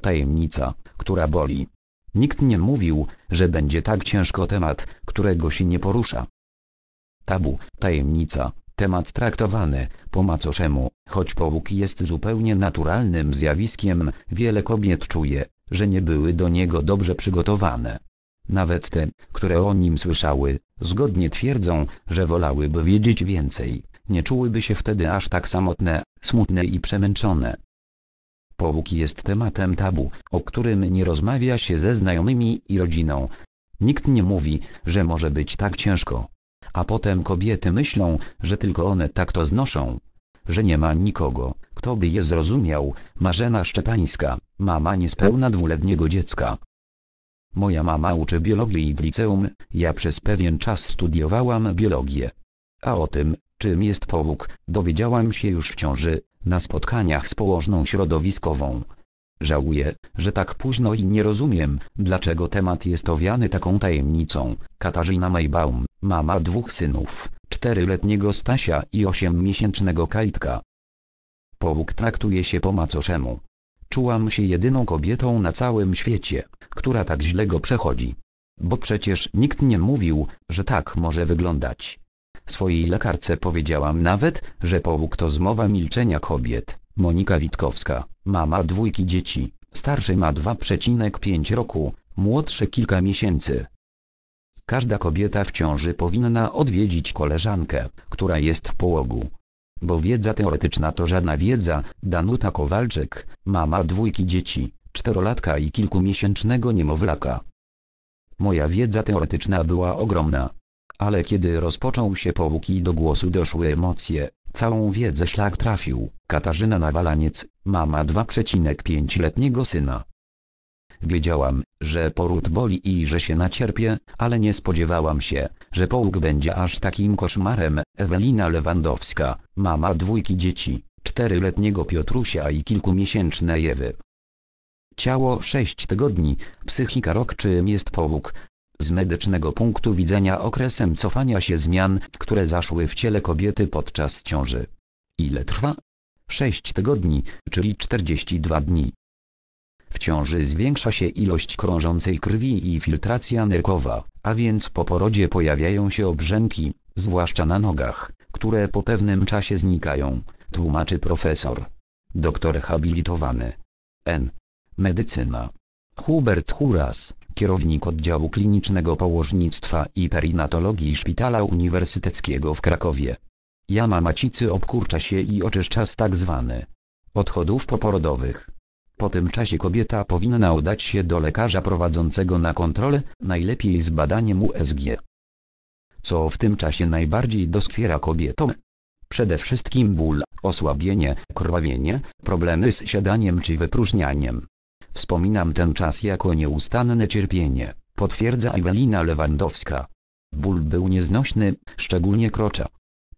Tajemnica, która boli. Nikt nie mówił, że będzie tak ciężko temat, którego się nie porusza. Tabu, tajemnica, temat traktowany po macoszemu, choć połóg jest zupełnie naturalnym zjawiskiem, wiele kobiet czuje, że nie były do niego dobrze przygotowane. Nawet te, które o nim słyszały, zgodnie twierdzą, że wolałyby wiedzieć więcej, nie czułyby się wtedy aż tak samotne, smutne i przemęczone. Połóg jest tematem tabu, o którym nie rozmawia się ze znajomymi i rodziną. Nikt nie mówi, że może być tak ciężko. A potem kobiety myślą, że tylko one tak to znoszą. Że nie ma nikogo, kto by je zrozumiał, Marzena Szczepańska, mama niespełna dwuletniego dziecka. Moja mama uczy biologii w liceum, ja przez pewien czas studiowałam biologię. A o tym, czym jest połóg, dowiedziałam się już w ciąży, na spotkaniach z położną środowiskową. Żałuję, że tak późno i nie rozumiem, dlaczego temat jest owiany taką tajemnicą. Katarzyna Maybaum, mama dwóch synów, czteryletniego Stasia i miesięcznego Kajtka. Połóg traktuje się po macoszemu. Czułam się jedyną kobietą na całym świecie, która tak źle go przechodzi. Bo przecież nikt nie mówił, że tak może wyglądać. Swojej lekarce powiedziałam nawet, że połóg to zmowa milczenia kobiet. Monika Witkowska, mama dwójki dzieci, starszy ma 2,5 roku, młodszy kilka miesięcy. Każda kobieta w ciąży powinna odwiedzić koleżankę, która jest w połogu. Bo wiedza teoretyczna to żadna wiedza, Danuta Kowalczyk, mama dwójki dzieci, czterolatka i kilkumiesięcznego niemowlaka. Moja wiedza teoretyczna była ogromna ale kiedy rozpoczął się połóg i do głosu doszły emocje, całą wiedzę szlak trafił, Katarzyna Nawalaniec, mama 2,5-letniego syna. Wiedziałam, że poród boli i że się nacierpie, ale nie spodziewałam się, że połóg będzie aż takim koszmarem. Ewelina Lewandowska, mama dwójki dzieci, czteryletniego Piotrusia i kilkumiesięcznej Ewy. Ciało sześć tygodni, psychika rok czym jest połóg, z medycznego punktu widzenia okresem cofania się zmian, które zaszły w ciele kobiety podczas ciąży. Ile trwa? 6 tygodni, czyli 42 dni. W ciąży zwiększa się ilość krążącej krwi i filtracja nerkowa, a więc po porodzie pojawiają się obrzęki, zwłaszcza na nogach, które po pewnym czasie znikają, tłumaczy profesor. Doktor habilitowany. N. Medycyna. Hubert Huras kierownik oddziału klinicznego położnictwa i perinatologii Szpitala Uniwersyteckiego w Krakowie. Jama macicy obkurcza się i oczyszcza z tak zwanych odchodów poporodowych. Po tym czasie kobieta powinna udać się do lekarza prowadzącego na kontrolę, najlepiej z badaniem USG. Co w tym czasie najbardziej doskwiera kobietom? Przede wszystkim ból, osłabienie, krwawienie, problemy z siadaniem czy wypróżnianiem. Wspominam ten czas jako nieustanne cierpienie, potwierdza Ewelina Lewandowska. Ból był nieznośny, szczególnie krocza.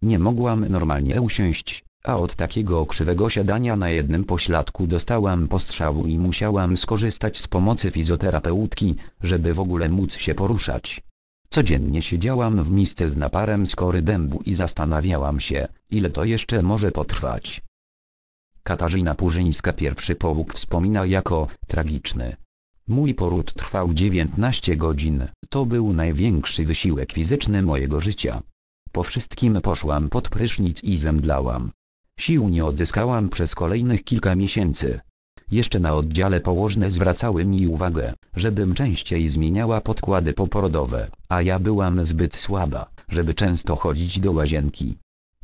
Nie mogłam normalnie usiąść, a od takiego krzywego siadania na jednym pośladku dostałam postrzału i musiałam skorzystać z pomocy fizjoterapeutki, żeby w ogóle móc się poruszać. Codziennie siedziałam w misce z naparem skory dębu i zastanawiałam się, ile to jeszcze może potrwać. Katarzyna Purzyńska pierwszy połóg wspomina jako tragiczny. Mój poród trwał 19 godzin, to był największy wysiłek fizyczny mojego życia. Po wszystkim poszłam pod prysznic i zemdlałam. Sił nie odzyskałam przez kolejnych kilka miesięcy. Jeszcze na oddziale położne zwracały mi uwagę, żebym częściej zmieniała podkłady poporodowe, a ja byłam zbyt słaba, żeby często chodzić do łazienki.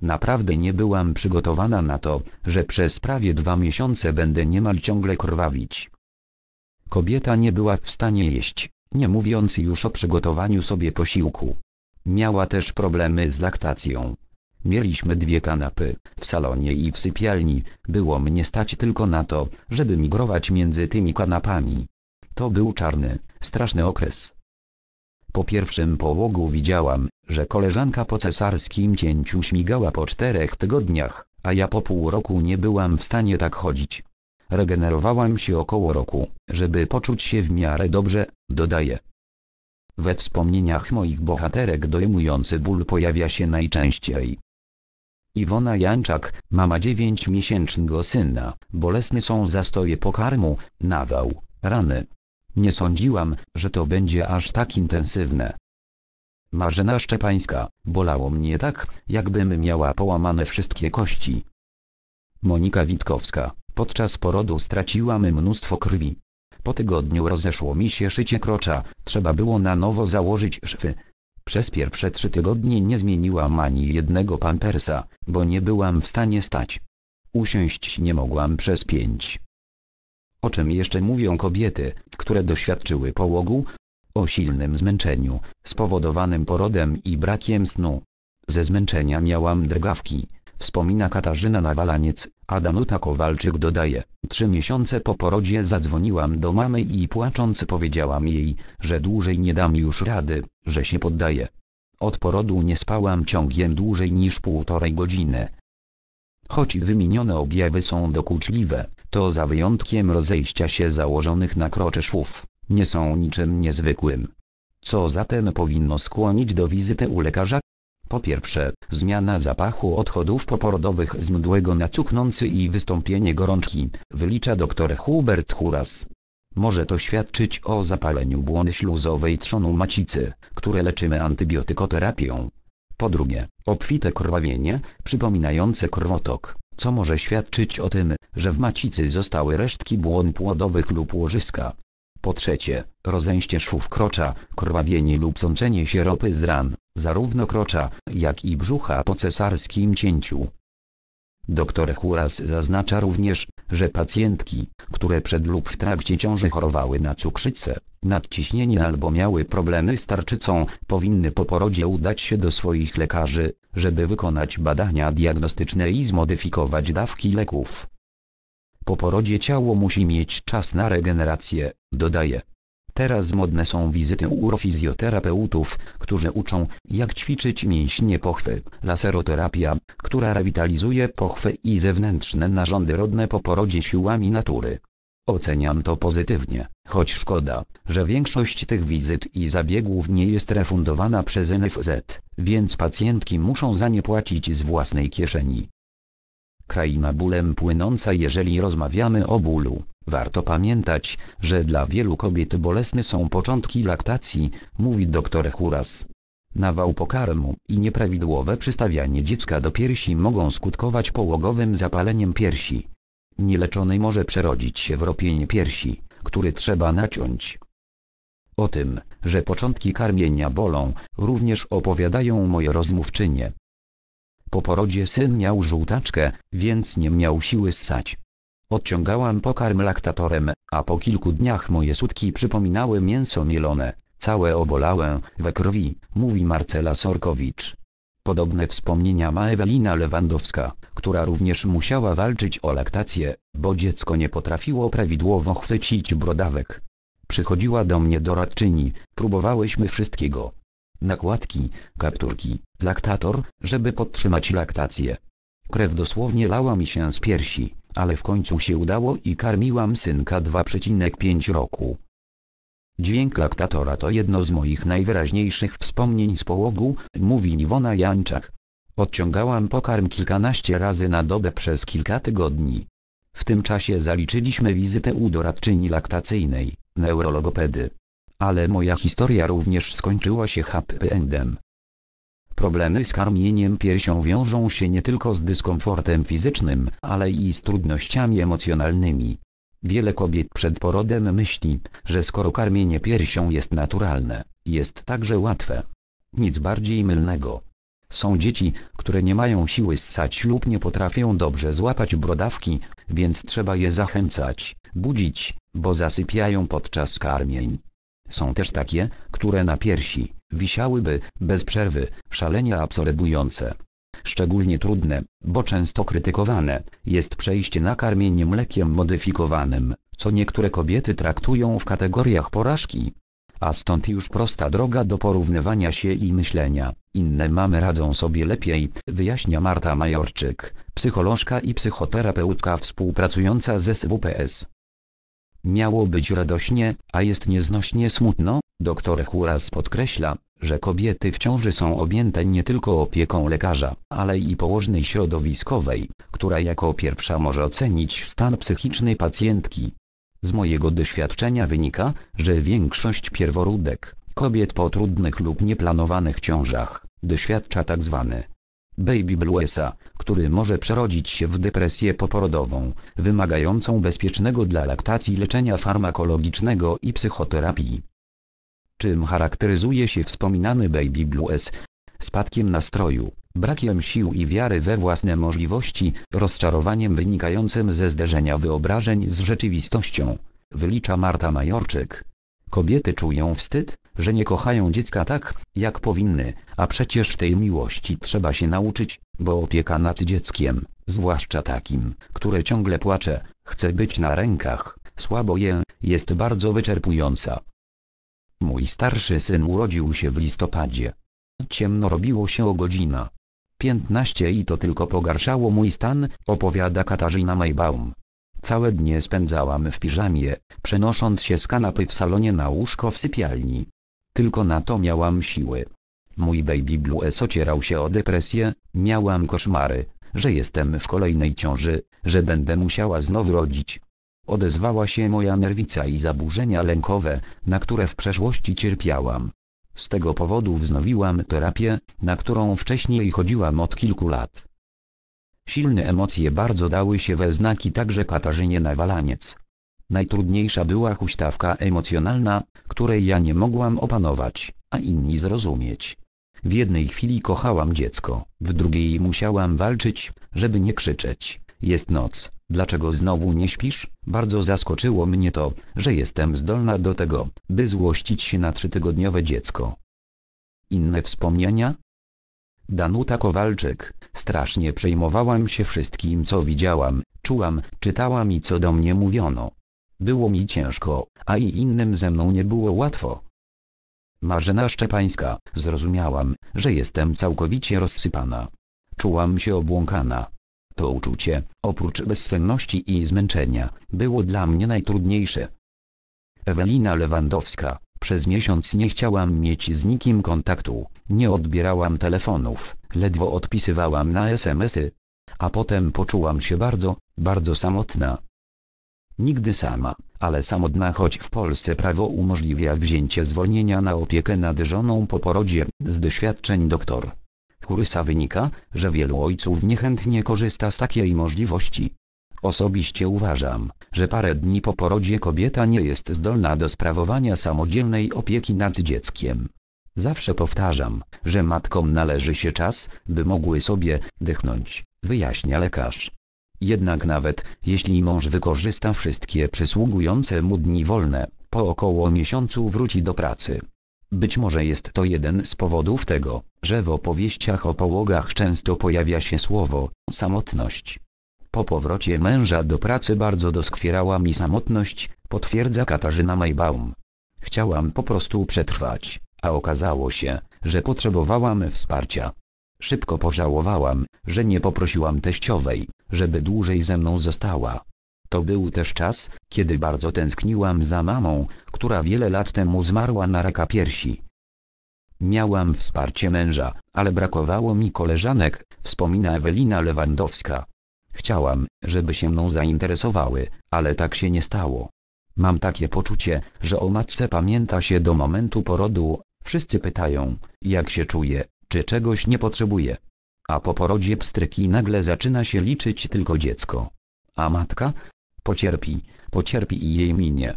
Naprawdę nie byłam przygotowana na to, że przez prawie dwa miesiące będę niemal ciągle krwawić. Kobieta nie była w stanie jeść, nie mówiąc już o przygotowaniu sobie posiłku. Miała też problemy z laktacją. Mieliśmy dwie kanapy, w salonie i w sypialni, było mnie stać tylko na to, żeby migrować między tymi kanapami. To był czarny, straszny okres. Po pierwszym połogu widziałam, że koleżanka po cesarskim cięciu śmigała po czterech tygodniach, a ja po pół roku nie byłam w stanie tak chodzić. Regenerowałam się około roku, żeby poczuć się w miarę dobrze, dodaje. We wspomnieniach moich bohaterek dojmujący ból pojawia się najczęściej. Iwona Janczak, mama dziewięć miesięcznego syna, bolesne są zastoje pokarmu, nawał, rany, nie sądziłam, że to będzie aż tak intensywne. Marzena Szczepańska, bolało mnie tak, jakbym miała połamane wszystkie kości. Monika Witkowska, podczas porodu straciłam mnóstwo krwi. Po tygodniu rozeszło mi się szycie krocza, trzeba było na nowo założyć szwy. Przez pierwsze trzy tygodnie nie zmieniłam ani jednego pampersa, bo nie byłam w stanie stać. Usiąść nie mogłam przez pięć, o czym jeszcze mówią kobiety, które doświadczyły połogu? O silnym zmęczeniu, spowodowanym porodem i brakiem snu. Ze zmęczenia miałam drgawki, wspomina Katarzyna Nawalaniec, a Danuta Kowalczyk dodaje, trzy miesiące po porodzie zadzwoniłam do mamy i płacząc powiedziałam jej, że dłużej nie dam już rady, że się poddaję. Od porodu nie spałam ciągiem dłużej niż półtorej godziny. Choć wymienione objawy są dokuczliwe, to za wyjątkiem rozejścia się założonych na krocze szwów, nie są niczym niezwykłym. Co zatem powinno skłonić do wizyty u lekarza? Po pierwsze, zmiana zapachu odchodów poporodowych z mdłego na cuchnący i wystąpienie gorączki, wylicza dr Hubert Huras. Może to świadczyć o zapaleniu błony śluzowej trzonu macicy, które leczymy antybiotykoterapią. Po drugie, obfite krwawienie, przypominające krwotok, co może świadczyć o tym, że w macicy zostały resztki błon płodowych lub łożyska. Po trzecie, rozejście szwów krocza, krwawienie lub sączenie się ropy z ran, zarówno krocza, jak i brzucha po cesarskim cięciu. Doktor Huras zaznacza również, że pacjentki, które przed lub w trakcie ciąży chorowały na cukrzycę, nadciśnienie albo miały problemy z tarczycą, powinny po porodzie udać się do swoich lekarzy, żeby wykonać badania diagnostyczne i zmodyfikować dawki leków. Po porodzie ciało musi mieć czas na regenerację, dodaje. Teraz modne są wizyty urofizjoterapeutów, którzy uczą, jak ćwiczyć mięśnie pochwy, laseroterapia, która rewitalizuje pochwę i zewnętrzne narządy rodne po porodzie siłami natury. Oceniam to pozytywnie, choć szkoda, że większość tych wizyt i zabiegów nie jest refundowana przez NFZ, więc pacjentki muszą za nie płacić z własnej kieszeni. Kraina bólem płynąca jeżeli rozmawiamy o bólu, Warto pamiętać, że dla wielu kobiet bolesne są początki laktacji, mówi dr Huras. Nawał pokarmu i nieprawidłowe przystawianie dziecka do piersi mogą skutkować połogowym zapaleniem piersi. Nieleczony może przerodzić się w ropień piersi, który trzeba naciąć. O tym, że początki karmienia bolą, również opowiadają moje rozmówczynie. Po porodzie syn miał żółtaczkę, więc nie miał siły ssać. Odciągałam pokarm laktatorem, a po kilku dniach moje sutki przypominały mięso mielone. Całe obolałem, we krwi, mówi Marcela Sorkowicz. Podobne wspomnienia ma Ewelina Lewandowska, która również musiała walczyć o laktację, bo dziecko nie potrafiło prawidłowo chwycić brodawek. Przychodziła do mnie doradczyni, próbowałyśmy wszystkiego. Nakładki, kapturki, laktator, żeby podtrzymać laktację. Krew dosłownie lała mi się z piersi, ale w końcu się udało i karmiłam synka 2,5 roku. Dźwięk laktatora to jedno z moich najwyraźniejszych wspomnień z połogu, mówi Niwona Janczak. Odciągałam pokarm kilkanaście razy na dobę przez kilka tygodni. W tym czasie zaliczyliśmy wizytę u doradczyni laktacyjnej, neurologopedy. Ale moja historia również skończyła się happy endem. Problemy z karmieniem piersią wiążą się nie tylko z dyskomfortem fizycznym, ale i z trudnościami emocjonalnymi. Wiele kobiet przed porodem myśli, że skoro karmienie piersią jest naturalne, jest także łatwe. Nic bardziej mylnego. Są dzieci, które nie mają siły ssać lub nie potrafią dobrze złapać brodawki, więc trzeba je zachęcać, budzić, bo zasypiają podczas karmień. Są też takie, które na piersi wisiałyby, bez przerwy, szalenie absorbujące. Szczególnie trudne, bo często krytykowane, jest przejście na karmienie mlekiem modyfikowanym, co niektóre kobiety traktują w kategoriach porażki. A stąd już prosta droga do porównywania się i myślenia, inne mamy radzą sobie lepiej, wyjaśnia Marta Majorczyk, psycholożka i psychoterapeutka współpracująca z SWPS. Miało być radośnie, a jest nieznośnie smutno? Dr Huras podkreśla, że kobiety w ciąży są objęte nie tylko opieką lekarza, ale i położnej środowiskowej, która jako pierwsza może ocenić stan psychiczny pacjentki. Z mojego doświadczenia wynika, że większość pierworódek, kobiet po trudnych lub nieplanowanych ciążach, doświadcza tzw. Tak baby bluesa, który może przerodzić się w depresję poporodową, wymagającą bezpiecznego dla laktacji leczenia farmakologicznego i psychoterapii czym charakteryzuje się wspominany baby blues. Spadkiem nastroju, brakiem sił i wiary we własne możliwości, rozczarowaniem wynikającym ze zderzenia wyobrażeń z rzeczywistością. Wylicza Marta Majorczyk. Kobiety czują wstyd, że nie kochają dziecka tak, jak powinny, a przecież tej miłości trzeba się nauczyć, bo opieka nad dzieckiem, zwłaszcza takim, które ciągle płacze, chce być na rękach, słabo je, jest bardzo wyczerpująca. Mój starszy syn urodził się w listopadzie. Ciemno robiło się o godzina. 15 i to tylko pogarszało mój stan, opowiada Katarzyna Maybaum. Całe dnie spędzałam w piżamie, przenosząc się z kanapy w salonie na łóżko w sypialni. Tylko na to miałam siły. Mój baby blues ocierał się o depresję, miałam koszmary, że jestem w kolejnej ciąży, że będę musiała znowu rodzić. Odezwała się moja nerwica i zaburzenia lękowe, na które w przeszłości cierpiałam. Z tego powodu wznowiłam terapię, na którą wcześniej chodziłam od kilku lat. Silne emocje bardzo dały się we znaki także Katarzynie Nawalaniec. Najtrudniejsza była huśtawka emocjonalna, której ja nie mogłam opanować, a inni zrozumieć. W jednej chwili kochałam dziecko, w drugiej musiałam walczyć, żeby nie krzyczeć jest noc, dlaczego znowu nie śpisz? Bardzo zaskoczyło mnie to, że jestem zdolna do tego, by złościć się na trzytygodniowe dziecko. Inne wspomnienia? Danuta Kowalczyk, strasznie przejmowałam się wszystkim co widziałam, czułam, czytałam i co do mnie mówiono. Było mi ciężko, a i innym ze mną nie było łatwo. Marzena Szczepańska, zrozumiałam, że jestem całkowicie rozsypana. Czułam się obłąkana. To uczucie, oprócz bezsenności i zmęczenia, było dla mnie najtrudniejsze. Ewelina Lewandowska przez miesiąc nie chciałam mieć z nikim kontaktu, nie odbierałam telefonów, ledwo odpisywałam na SMSy. A potem poczułam się bardzo, bardzo samotna. Nigdy sama, ale samotna choć w Polsce prawo umożliwia wzięcie zwolnienia na opiekę nad żoną po porodzie, z doświadczeń doktor Kurysa wynika, że wielu ojców niechętnie korzysta z takiej możliwości. Osobiście uważam, że parę dni po porodzie kobieta nie jest zdolna do sprawowania samodzielnej opieki nad dzieckiem. Zawsze powtarzam, że matkom należy się czas, by mogły sobie dychnąć, wyjaśnia lekarz. Jednak nawet jeśli mąż wykorzysta wszystkie przysługujące mu dni wolne, po około miesiącu wróci do pracy. Być może jest to jeden z powodów tego, że w opowieściach o połogach często pojawia się słowo samotność. Po powrocie męża do pracy bardzo doskwierała mi samotność, potwierdza Katarzyna Maybaum. Chciałam po prostu przetrwać, a okazało się, że potrzebowałam wsparcia. Szybko pożałowałam, że nie poprosiłam teściowej, żeby dłużej ze mną została. To był też czas, kiedy bardzo tęskniłam za mamą, która wiele lat temu zmarła na raka piersi. Miałam wsparcie męża, ale brakowało mi koleżanek, wspomina Ewelina Lewandowska. Chciałam, żeby się mną zainteresowały, ale tak się nie stało. Mam takie poczucie, że o matce pamięta się do momentu porodu, wszyscy pytają, jak się czuje, czy czegoś nie potrzebuje. A po porodzie pstryki nagle zaczyna się liczyć tylko dziecko. A matka, pocierpi, pocierpi i jej minie.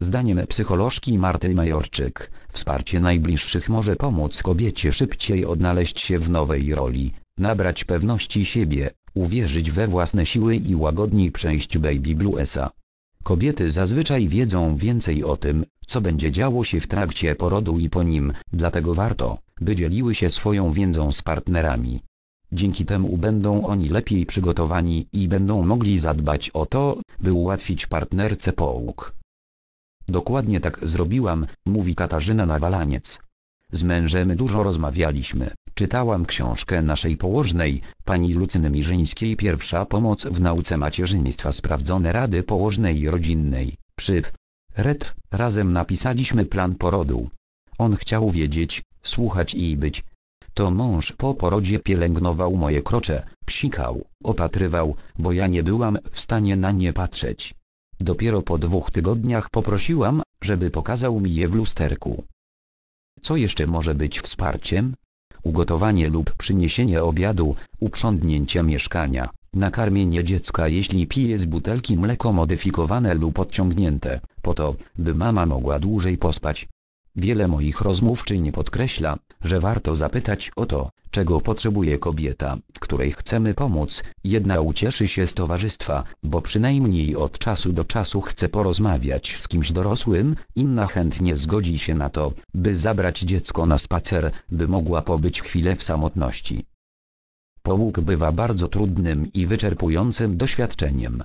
Zdaniem psycholożki Marty Majorczyk, wsparcie najbliższych może pomóc kobiecie szybciej odnaleźć się w nowej roli, nabrać pewności siebie, uwierzyć we własne siły i łagodniej przejść baby bluesa. Kobiety zazwyczaj wiedzą więcej o tym, co będzie działo się w trakcie porodu i po nim, dlatego warto, by dzieliły się swoją wiedzą z partnerami. Dzięki temu będą oni lepiej przygotowani i będą mogli zadbać o to, by ułatwić partnerce połóg. Dokładnie tak zrobiłam, mówi Katarzyna Nawalaniec. Z mężem dużo rozmawialiśmy. Czytałam książkę naszej położnej, pani Lucyny Mirzyńskiej Pierwsza pomoc w nauce macierzyństwa sprawdzone rady położnej i rodzinnej, przyp. Red, razem napisaliśmy plan porodu. On chciał wiedzieć, słuchać i być, to mąż po porodzie pielęgnował moje krocze, psikał, opatrywał, bo ja nie byłam w stanie na nie patrzeć. Dopiero po dwóch tygodniach poprosiłam, żeby pokazał mi je w lusterku. Co jeszcze może być wsparciem? Ugotowanie lub przyniesienie obiadu, uprzątnięcie mieszkania, nakarmienie dziecka jeśli pije z butelki mleko modyfikowane lub odciągnięte, po to, by mama mogła dłużej pospać, Wiele moich rozmówczyń podkreśla, że warto zapytać o to, czego potrzebuje kobieta, której chcemy pomóc. Jedna ucieszy się z towarzystwa, bo przynajmniej od czasu do czasu chce porozmawiać z kimś dorosłym, inna chętnie zgodzi się na to, by zabrać dziecko na spacer, by mogła pobyć chwilę w samotności. Połóg bywa bardzo trudnym i wyczerpującym doświadczeniem,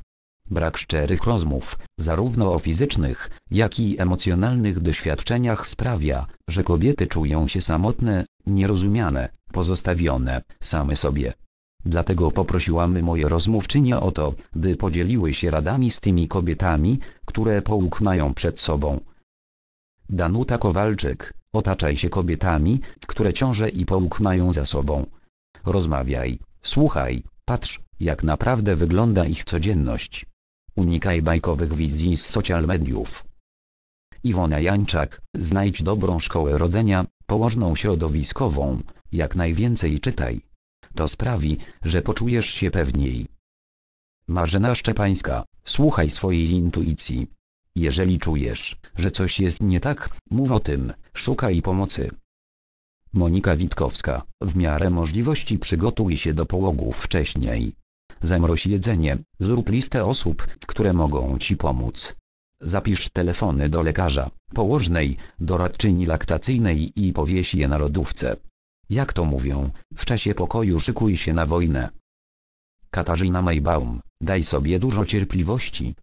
Brak szczerych rozmów, zarówno o fizycznych, jak i emocjonalnych doświadczeniach sprawia, że kobiety czują się samotne, nierozumiane, pozostawione, same sobie. Dlatego poprosiłam moje rozmówczynie o to, by podzieliły się radami z tymi kobietami, które połóg mają przed sobą. Danuta Kowalczyk, otaczaj się kobietami, które ciąże i połóg mają za sobą. Rozmawiaj, słuchaj, patrz, jak naprawdę wygląda ich codzienność. Unikaj bajkowych wizji z social mediów. Iwona Jańczak, znajdź dobrą szkołę rodzenia, położną środowiskową, jak najwięcej czytaj. To sprawi, że poczujesz się pewniej. Marzena Szczepańska, słuchaj swojej intuicji. Jeżeli czujesz, że coś jest nie tak, mów o tym, szukaj pomocy. Monika Witkowska, w miarę możliwości przygotuj się do połogów wcześniej zamroź jedzenie, zrób listę osób, które mogą Ci pomóc. Zapisz telefony do lekarza, położnej, doradczyni laktacyjnej i powieś je na lodówce. Jak to mówią, w czasie pokoju szykuj się na wojnę. Katarzyna Maybaum, daj sobie dużo cierpliwości.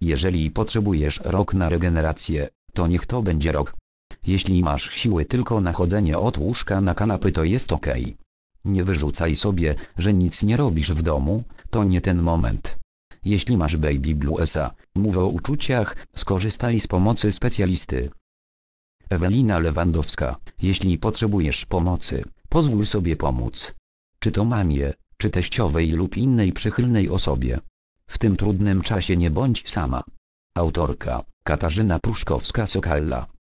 Jeżeli potrzebujesz rok na regenerację, to niech to będzie rok. Jeśli masz siły tylko na chodzenie od łóżka na kanapy to jest ok. Nie wyrzucaj sobie, że nic nie robisz w domu, to nie ten moment. Jeśli masz baby bluesa, mów o uczuciach, skorzystaj z pomocy specjalisty. Ewelina Lewandowska, jeśli potrzebujesz pomocy, pozwól sobie pomóc. Czy to mamie, czy teściowej lub innej przychylnej osobie. W tym trudnym czasie nie bądź sama. Autorka Katarzyna Pruszkowska-Sokalla